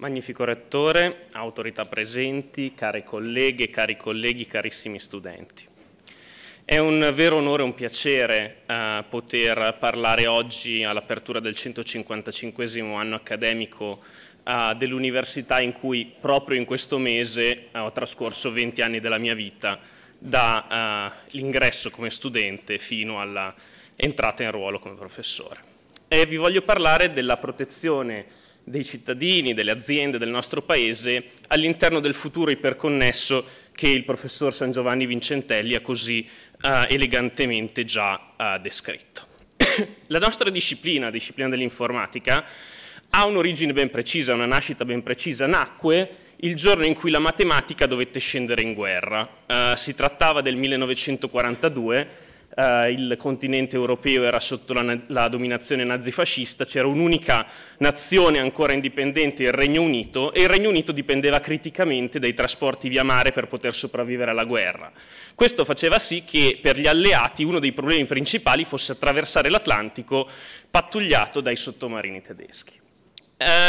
Magnifico Rettore, autorità presenti, care colleghe, cari colleghi, carissimi studenti. È un vero onore e un piacere eh, poter parlare oggi all'apertura del 155 anno accademico eh, dell'università in cui proprio in questo mese eh, ho trascorso 20 anni della mia vita dall'ingresso eh, come studente fino all'entrata in ruolo come professore. E vi voglio parlare della protezione dei cittadini, delle aziende del nostro paese all'interno del futuro iperconnesso che il professor San Giovanni Vincentelli ha così eh, elegantemente già eh, descritto. La nostra disciplina, la disciplina dell'informatica, ha un'origine ben precisa, una nascita ben precisa, nacque il giorno in cui la matematica dovette scendere in guerra. Eh, si trattava del 1942 eh, il continente europeo era sotto la, la dominazione nazifascista, c'era un'unica nazione ancora indipendente, il Regno Unito, e il Regno Unito dipendeva criticamente dai trasporti via mare per poter sopravvivere alla guerra. Questo faceva sì che per gli alleati uno dei problemi principali fosse attraversare l'Atlantico pattugliato dai sottomarini tedeschi.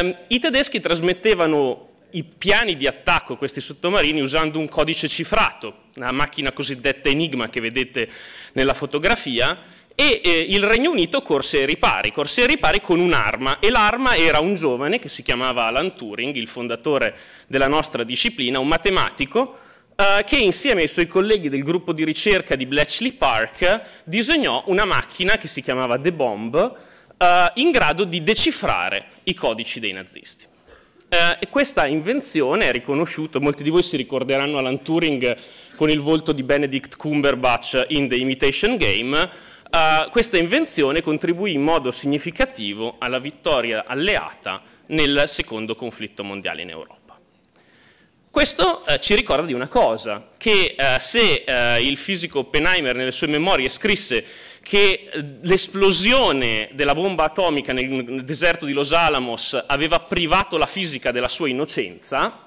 Um, I tedeschi trasmettevano i piani di attacco a questi sottomarini usando un codice cifrato, una macchina cosiddetta Enigma che vedete nella fotografia, e eh, il Regno Unito corse ai ripari, corse ai ripari con un'arma e l'arma era un giovane che si chiamava Alan Turing, il fondatore della nostra disciplina, un matematico eh, che insieme ai suoi colleghi del gruppo di ricerca di Bletchley Park disegnò una macchina che si chiamava The Bomb eh, in grado di decifrare i codici dei nazisti. Eh, e questa invenzione è riconosciuta, molti di voi si ricorderanno Alan Turing con il volto di Benedict Cumberbatch in The Imitation Game, eh, questa invenzione contribuì in modo significativo alla vittoria alleata nel secondo conflitto mondiale in Europa. Questo eh, ci ricorda di una cosa, che eh, se eh, il fisico Oppenheimer nelle sue memorie scrisse che eh, l'esplosione della bomba atomica nel deserto di Los Alamos aveva privato la fisica della sua innocenza,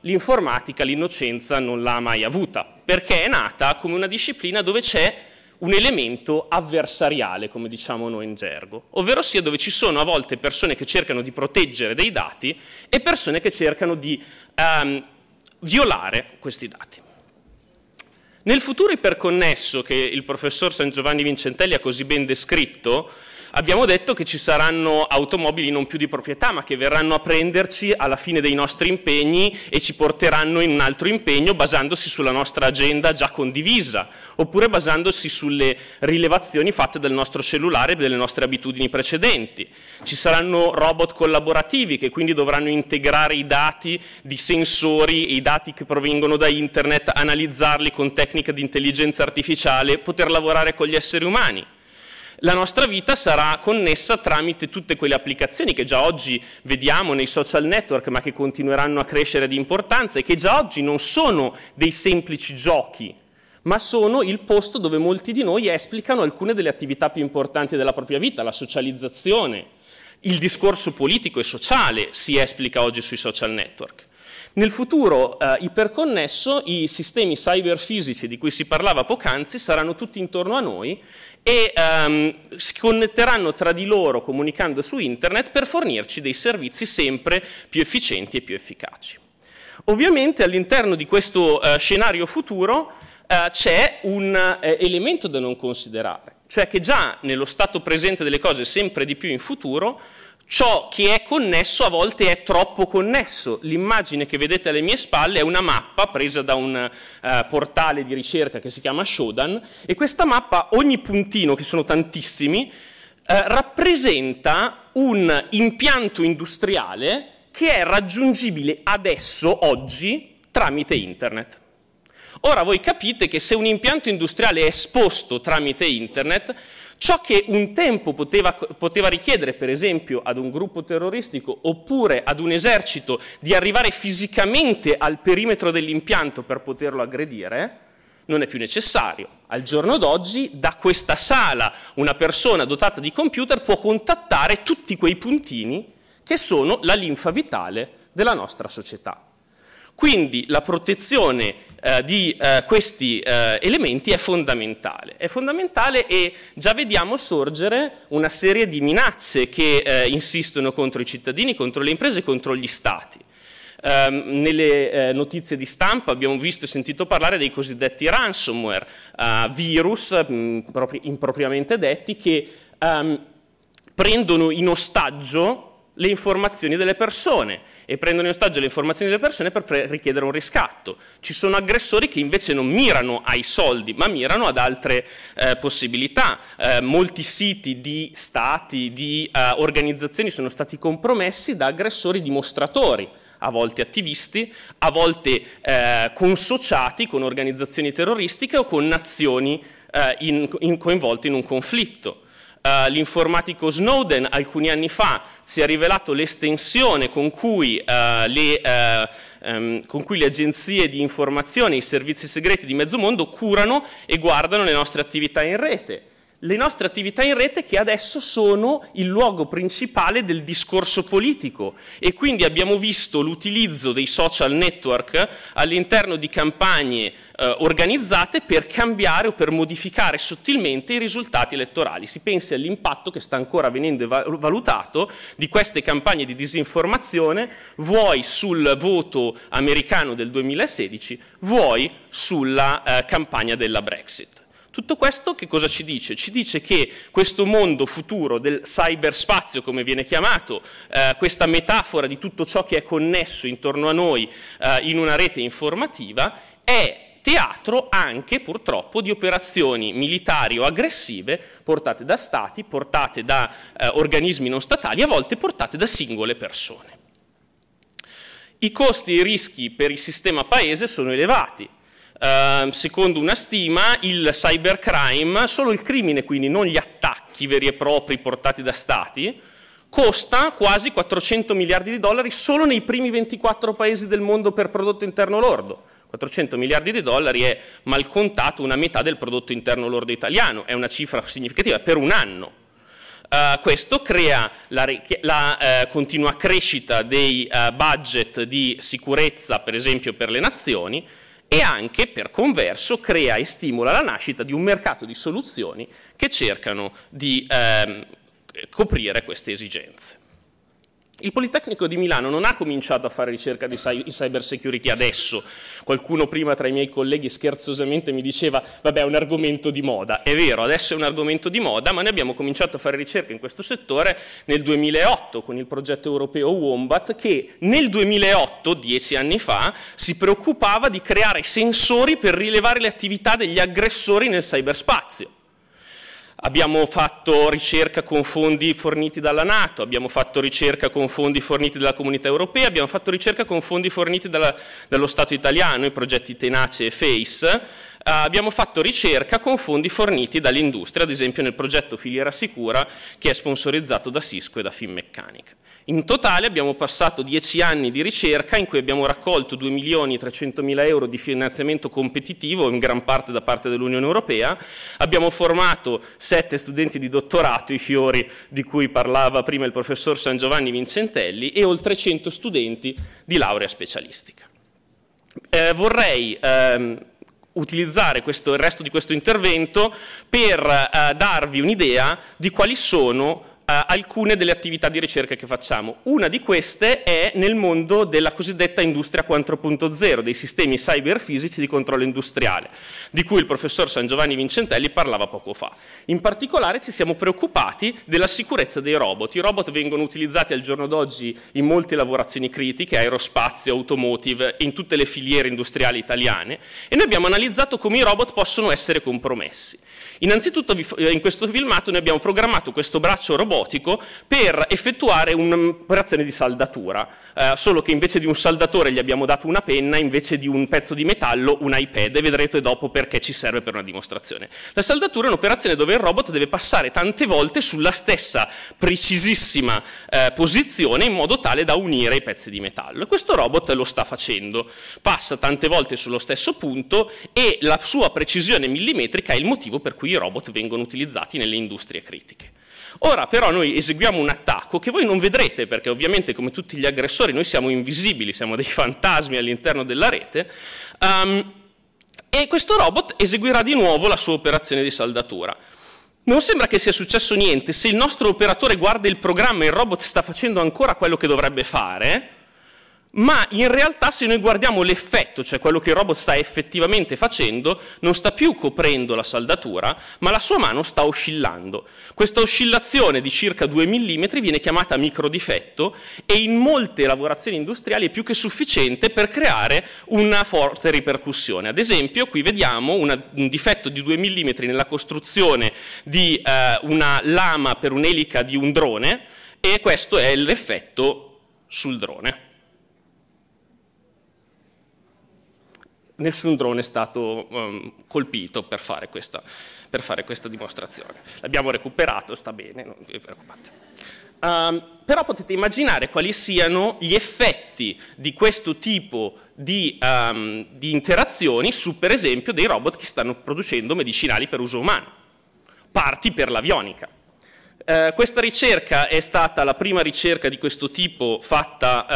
l'informatica l'innocenza non l'ha mai avuta, perché è nata come una disciplina dove c'è un elemento avversariale, come diciamo noi in gergo, ovvero sia dove ci sono a volte persone che cercano di proteggere dei dati e persone che cercano di um, violare questi dati. Nel futuro iperconnesso che il professor San Giovanni Vincentelli ha così ben descritto, abbiamo detto che ci saranno automobili non più di proprietà, ma che verranno a prenderci alla fine dei nostri impegni e ci porteranno in un altro impegno basandosi sulla nostra agenda già condivisa, oppure basandosi sulle rilevazioni fatte dal nostro cellulare e delle nostre abitudini precedenti. Ci saranno robot collaborativi che quindi dovranno integrare i dati di sensori e i dati che provengono da internet, analizzarli con tecniche di intelligenza artificiale, poter lavorare con gli esseri umani la nostra vita sarà connessa tramite tutte quelle applicazioni che già oggi vediamo nei social network, ma che continueranno a crescere di importanza e che già oggi non sono dei semplici giochi, ma sono il posto dove molti di noi esplicano alcune delle attività più importanti della propria vita, la socializzazione. Il discorso politico e sociale si esplica oggi sui social network. Nel futuro eh, iperconnesso i sistemi cyberfisici di cui si parlava poc'anzi saranno tutti intorno a noi e um, si connetteranno tra di loro comunicando su internet per fornirci dei servizi sempre più efficienti e più efficaci. Ovviamente all'interno di questo uh, scenario futuro uh, c'è un uh, elemento da non considerare, cioè che già nello stato presente delle cose sempre di più in futuro Ciò che è connesso a volte è troppo connesso. L'immagine che vedete alle mie spalle è una mappa presa da un uh, portale di ricerca che si chiama Shodan e questa mappa, ogni puntino, che sono tantissimi, uh, rappresenta un impianto industriale che è raggiungibile adesso, oggi, tramite internet. Ora voi capite che se un impianto industriale è esposto tramite internet, Ciò che un tempo poteva, poteva, richiedere, per esempio, ad un gruppo terroristico oppure ad un esercito di arrivare fisicamente al perimetro dell'impianto per poterlo aggredire, non è più necessario. Al giorno d'oggi, da questa sala, una persona dotata di computer può contattare tutti quei puntini che sono la linfa vitale della nostra società. Quindi la protezione eh, di eh, questi eh, elementi è fondamentale. È fondamentale e già vediamo sorgere una serie di minacce che eh, insistono contro i cittadini, contro le imprese e contro gli stati. Um, nelle eh, notizie di stampa abbiamo visto e sentito parlare dei cosiddetti ransomware, uh, virus mh, mm, propri, impropriamente detti, che um, prendono in ostaggio le informazioni delle persone e prendono in ostaggio le informazioni delle persone per richiedere un riscatto. Ci sono aggressori che invece non mirano ai soldi, ma mirano ad altre eh, possibilità. Eh, molti siti di stati, di eh, organizzazioni sono stati compromessi da aggressori dimostratori, a volte attivisti, a volte eh, consociati con organizzazioni terroristiche o con nazioni eh, in, in coinvolte in un conflitto. Eh, l'informatico Snowden alcuni anni fa si è rivelato l'estensione con cui, uh, le, uh, con cui le agenzie di informazione, i servizi segreti di mezzo mondo curano e guardano le nostre attività in rete le nostre attività in rete che adesso sono il luogo principale del discorso politico e quindi abbiamo visto l'utilizzo dei social network all'interno di campagne eh, organizzate per cambiare o per modificare sottilmente i risultati elettorali. Si pensi all'impatto che sta ancora venendo valutato di queste campagne di disinformazione vuoi sul voto americano del 2016, vuoi sulla eh, campagna della Brexit. Tutto questo che cosa ci dice? Ci dice che questo mondo futuro del cyberspazio, come viene chiamato, eh, questa metafora di tutto ciò che è connesso intorno a noi eh, in una rete informativa, è teatro anche purtroppo di operazioni militari o aggressive portate da stati, portate da eh, organismi non statali, a volte portate da singole persone. I costi e i rischi per il sistema paese sono elevati, Ehm, secondo una stima, il cybercrime, solo il crimine quindi, non gli attacchi veri e propri portati da stati, costa quasi 400 miliardi di dollari solo nei primi 24 paesi del mondo per prodotto interno lordo. 400 miliardi di dollari è malcontato una metà del prodotto interno lordo italiano, è una cifra significativa per un anno. Uh, questo crea la, la uh, continua crescita dei uh, budget di sicurezza, per esempio per le nazioni, e anche, per converso, crea e stimola la nascita di un mercato di soluzioni che cercano di ehm, coprire queste esigenze. Il Politecnico di Milano non ha cominciato a fare ricerca in cyber security adesso. Qualcuno prima tra i miei colleghi scherzosamente mi diceva vabbè è un argomento di moda. È vero, adesso è un argomento di moda, ma noi abbiamo cominciato a fare ricerca in questo settore nel 2008 con il progetto europeo Wombat che nel 2008, dieci anni fa, si preoccupava di creare sensori per rilevare le attività degli aggressori nel cyberspazio. Abbiamo fatto ricerca con fondi forniti dalla Nato, abbiamo fatto ricerca con fondi forniti dalla Comunità Europea, abbiamo fatto ricerca con fondi forniti dalla, dallo Stato italiano, i progetti Tenace e FACE, eh, abbiamo fatto ricerca con fondi forniti dall'industria, ad esempio nel progetto Filiera Sicura che è sponsorizzato da Cisco e da Finmeccanica. In totale abbiamo passato dieci anni di ricerca in cui abbiamo raccolto 2 milioni e 300 mila euro di finanziamento competitivo in gran parte da parte dell'Unione Europea, abbiamo formato 7 studenti di dottorato, i fiori di cui parlava prima il professor San Giovanni Vincentelli e oltre 100 studenti di laurea specialistica. Eh, vorrei ehm, utilizzare questo, il resto di questo intervento per eh, darvi un'idea di quali sono eh, alcune delle attività di ricerca che facciamo. Una di queste è nel mondo della cosiddetta industria 4.0, dei sistemi cyberfisici di controllo industriale, di cui il professor San Giovanni Vincentelli parlava poco fa. In particolare ci siamo preoccupati della sicurezza dei robot. I robot vengono utilizzati al giorno d'oggi in molte lavorazioni critiche, aerospazio, automotive, in tutte le filiere industriali italiane e noi abbiamo analizzato come i robot possono essere compromessi. Innanzitutto eh, in questo filmato noi abbiamo programmato questo braccio robot robotico per effettuare un'operazione di saldatura, eh, solo che invece di un saldatore gli abbiamo dato una penna, invece di un pezzo di metallo un iPad e vedrete dopo perché ci serve per una dimostrazione. La saldatura è un'operazione dove il robot deve passare tante volte sulla stessa precisissima eh, posizione in modo tale da unire i pezzi di metallo e questo robot lo sta facendo, passa tante volte sullo stesso punto e la sua precisione millimetrica è il motivo per cui i robot vengono utilizzati nelle industrie critiche. Ora però noi eseguiamo un attacco che voi non vedrete perché ovviamente come tutti gli aggressori noi siamo invisibili, siamo dei fantasmi all'interno della rete. Um, e questo robot eseguirà di nuovo la sua operazione di saldatura. Non sembra che sia successo niente, se il nostro operatore guarda il programma e il robot sta facendo ancora quello che dovrebbe fare, ma in realtà se noi guardiamo l'effetto, cioè quello che il robot sta effettivamente facendo, non sta più coprendo la saldatura, ma la sua mano sta oscillando. Questa oscillazione di circa 2 mm viene chiamata microdifetto e in molte lavorazioni industriali è più che sufficiente per creare una forte ripercussione. Ad esempio, qui vediamo una, un difetto di 2 mm nella costruzione di eh, una lama per un'elica di un drone e questo è l'effetto sul drone. nessun drone è stato um, colpito per fare, questa, per fare, questa, dimostrazione. L'abbiamo recuperato, sta bene, non vi preoccupate. Um, però potete immaginare quali siano gli effetti di questo tipo di, um, di interazioni su, per esempio, dei robot che stanno producendo medicinali per uso umano, parti per l'avionica. Eh, questa ricerca è stata la prima ricerca di questo tipo fatta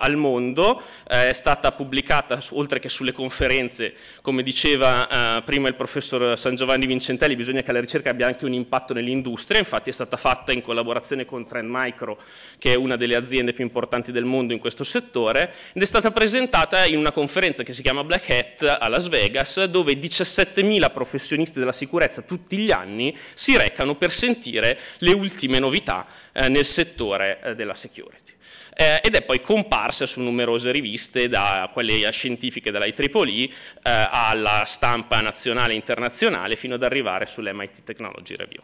eh, al mondo, eh, è stata pubblicata su, oltre che sulle conferenze, come diceva eh, prima il professor San Giovanni Vincentelli, bisogna che la ricerca abbia anche un impatto nell'industria, infatti è stata fatta in collaborazione con Trend Micro, che è una delle aziende più importanti del mondo in questo settore, ed è stata presentata in una conferenza che si chiama Black Hat a Las Vegas, dove 17.000 professionisti della sicurezza tutti gli anni si recano per sentire le ultime novità eh, nel settore eh, della security. Eh, ed è poi comparsa su numerose riviste, da quelle scientifiche dell'IEEE eh, alla stampa nazionale e internazionale, fino ad arrivare sull'MIT Technology Review.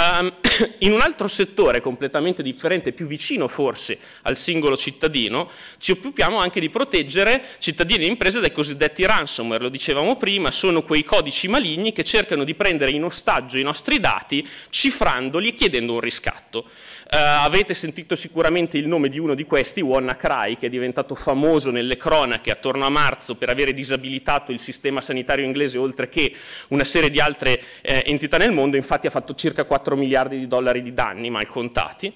Um, in un altro settore completamente differente, più vicino forse al singolo cittadino, ci occupiamo anche di proteggere cittadini e imprese dai cosiddetti ransomware, lo dicevamo prima, sono quei codici maligni che cercano di prendere in ostaggio i nostri dati cifrandoli e chiedendo un riscatto. Eh, avete sentito sicuramente il nome di uno di questi, WannaCry, che è diventato famoso nelle cronache attorno a marzo per avere disabilitato il sistema sanitario inglese oltre che una serie di altre eh, entità nel mondo, infatti ha fatto circa 4 miliardi di dollari di danni mal contati.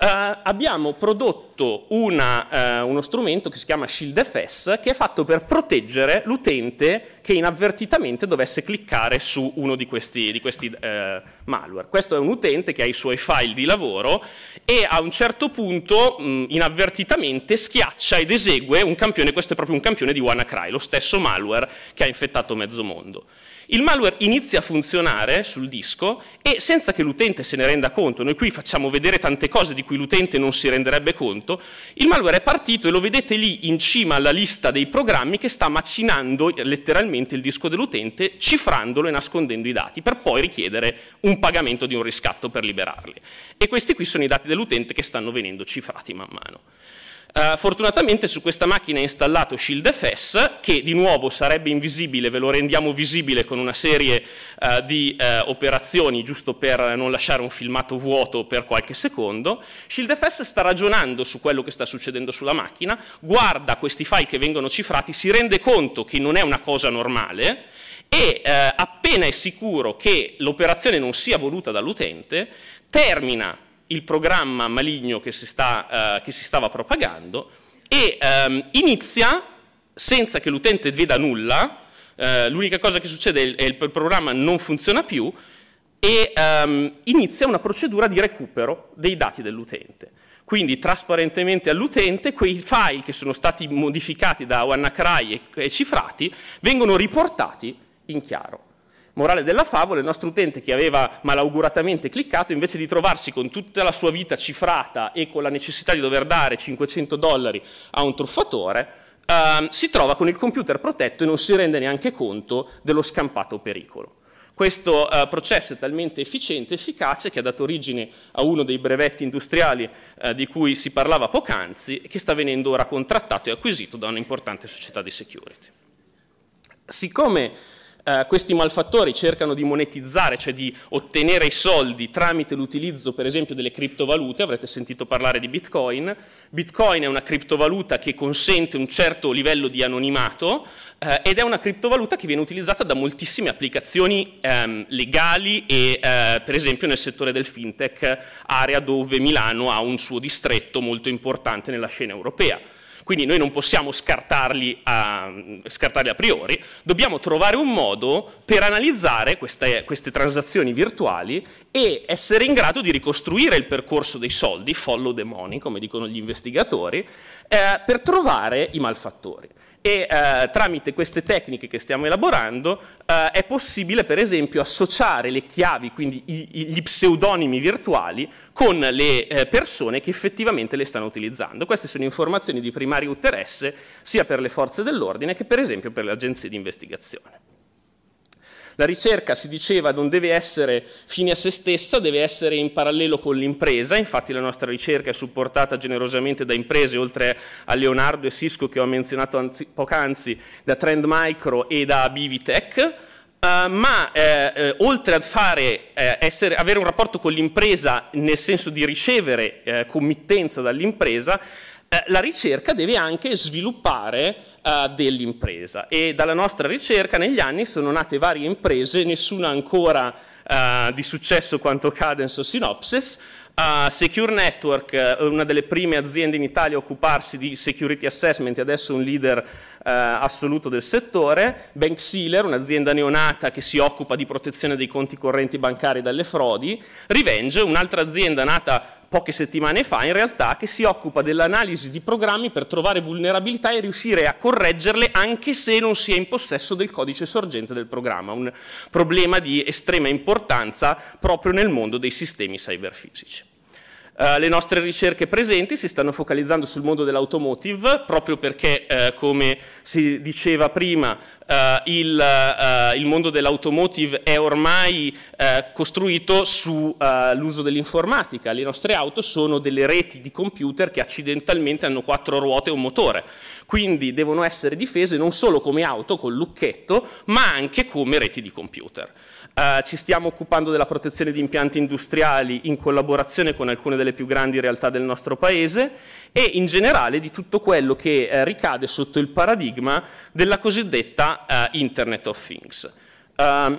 Uh, abbiamo prodotto una, uh, uno strumento che si chiama ShieldFS che è fatto per proteggere l'utente che inavvertitamente dovesse cliccare su uno di questi, di questi uh, malware. Questo è un utente che ha i suoi file di lavoro e a un certo punto mh, inavvertitamente schiaccia ed esegue un campione, questo è proprio un campione di WannaCry, lo stesso malware che ha infettato mezzo mondo. Il malware inizia a funzionare sul disco e senza che l'utente se ne renda conto, noi qui facciamo vedere tante cose di cui l'utente non si renderebbe conto, il malware è partito e lo vedete lì in cima alla lista dei programmi che sta macinando letteralmente il disco dell'utente, cifrandolo e nascondendo i dati per poi richiedere un pagamento di un riscatto per liberarli. E questi qui sono i dati dell'utente che stanno venendo cifrati man mano. Uh, fortunatamente su questa macchina è installato ShieldFS che di nuovo sarebbe invisibile, ve lo rendiamo visibile con una serie uh, di uh, operazioni giusto per non lasciare un filmato vuoto per qualche secondo. ShieldFS sta ragionando su quello che sta succedendo sulla macchina, guarda questi file che vengono cifrati, si rende conto che non è una cosa normale e appena è sicuro che l'operazione non sia voluta dall'utente termina il programma maligno che si, sta, eh, che si stava propagando e ehm, inizia senza che l'utente veda nulla, eh, l'unica cosa che succede è che il, il programma non funziona più e ehm, inizia una procedura di recupero dei dati dell'utente. Quindi trasparentemente all'utente quei file che sono stati modificati da WannaCry e, e cifrati vengono riportati in chiaro morale della favola, il nostro utente che aveva malauguratamente cliccato, invece di trovarsi con tutta la sua vita cifrata e con la necessità di dover dare 500 dollari a un truffatore, ehm, si trova con il computer protetto e non si rende neanche conto dello scampato pericolo. Questo eh, processo è talmente efficiente e efficace che ha dato origine a uno dei brevetti industriali eh, di cui si parlava poc'anzi e che sta venendo ora contrattato e acquisito da un'importante società di security. Siccome eh, questi malfattori cercano di monetizzare, cioè di ottenere i soldi tramite l'utilizzo per esempio delle criptovalute, avrete sentito parlare di Bitcoin, Bitcoin è una criptovaluta che consente un certo livello di anonimato eh, ed è una criptovaluta che viene utilizzata da moltissime applicazioni ehm, legali e eh, per esempio nel settore del fintech, area dove Milano ha un suo distretto molto importante nella scena europea. Quindi noi non possiamo scartarli a, scartarli a priori, dobbiamo trovare un modo per analizzare queste, queste transazioni virtuali e essere in grado di ricostruire il percorso dei soldi, follow the money, come dicono gli investigatori, eh, per trovare i malfattori e eh, tramite queste tecniche che stiamo elaborando eh, è possibile per esempio associare le chiavi, quindi i, i, gli pseudonimi virtuali, con le eh, persone che effettivamente le stanno utilizzando. Queste sono informazioni di primaria primario interesse sia per le forze dell'ordine che per esempio per le agenzie di investigazione. La ricerca, si diceva, non deve essere fine a se stessa, deve essere in parallelo con l'impresa, infatti la nostra ricerca è supportata generosamente da imprese, oltre a Leonardo e Cisco che ho menzionato poc'anzi, da Trend Micro e da Bivitech, Uh, ma eh, eh, oltre a fare, eh, essere, avere un rapporto con l'impresa nel senso di ricevere eh, committenza dall'impresa, eh, la ricerca deve anche sviluppare eh, dell'impresa e dalla nostra ricerca negli anni sono nate varie imprese, nessuna ancora eh, di successo quanto Cadence o Synopsis, Uh, eh, Secure Network, eh, una delle prime aziende in Italia a occuparsi di security assessment adesso un leader uh, assoluto del settore, Bank Sealer, un'azienda neonata che si occupa di protezione dei conti correnti bancari dalle frodi, Revenge, un'altra azienda nata poche settimane fa in realtà che si occupa dell'analisi di programmi per trovare vulnerabilità e riuscire a correggerle anche se non si è in possesso del codice sorgente del programma, un problema di estrema importanza proprio nel mondo dei sistemi cyberfisici. Uh, le nostre ricerche presenti si stanno focalizzando sul mondo dell'automotive proprio perché, uh, come si diceva prima, eh, il, eh, il, mondo dell'automotive è ormai eh, costruito sull'uso eh, dell'informatica. Le nostre auto sono delle reti di computer che accidentalmente hanno quattro ruote e un motore. Quindi devono essere difese non solo come auto col lucchetto, ma anche come reti di computer. Uh, ci stiamo occupando della protezione di impianti industriali in collaborazione con alcune delle più grandi realtà del nostro paese e in generale di tutto quello che eh, ricade sotto il paradigma della cosiddetta eh, Internet of Things. Uh,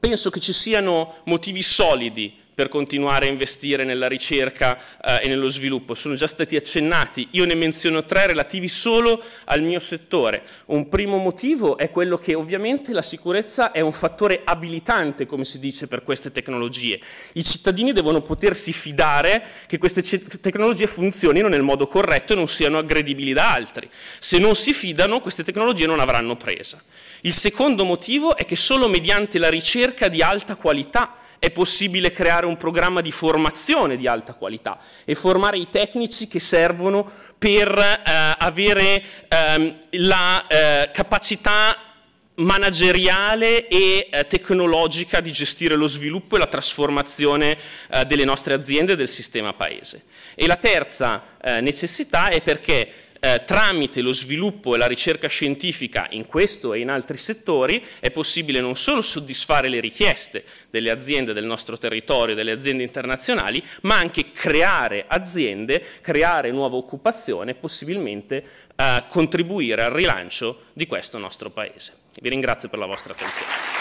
penso che ci siano motivi solidi per continuare a investire nella ricerca eh, e nello sviluppo. Sono già stati accennati, io ne menziono tre relativi solo al mio settore. Un primo motivo è quello che ovviamente la sicurezza è un fattore abilitante, come si dice, per queste tecnologie. I cittadini devono potersi fidare che queste tecnologie funzionino nel modo corretto e non siano aggredibili da altri. Se non si fidano, queste tecnologie non avranno presa. Il secondo motivo è che solo mediante la ricerca di alta qualità è possibile creare un programma di formazione di alta qualità e formare i tecnici che servono per eh, avere ehm, la eh, capacità manageriale e eh, tecnologica di gestire lo sviluppo e la trasformazione eh, delle nostre aziende e del sistema paese. E la terza eh, necessità è perché eh, tramite lo sviluppo e la ricerca scientifica in questo e in altri settori è possibile non solo soddisfare le richieste delle aziende del nostro territorio, delle aziende internazionali, ma anche creare aziende, creare nuova occupazione e possibilmente eh, contribuire al rilancio di questo nostro Paese. Vi ringrazio per la vostra attenzione.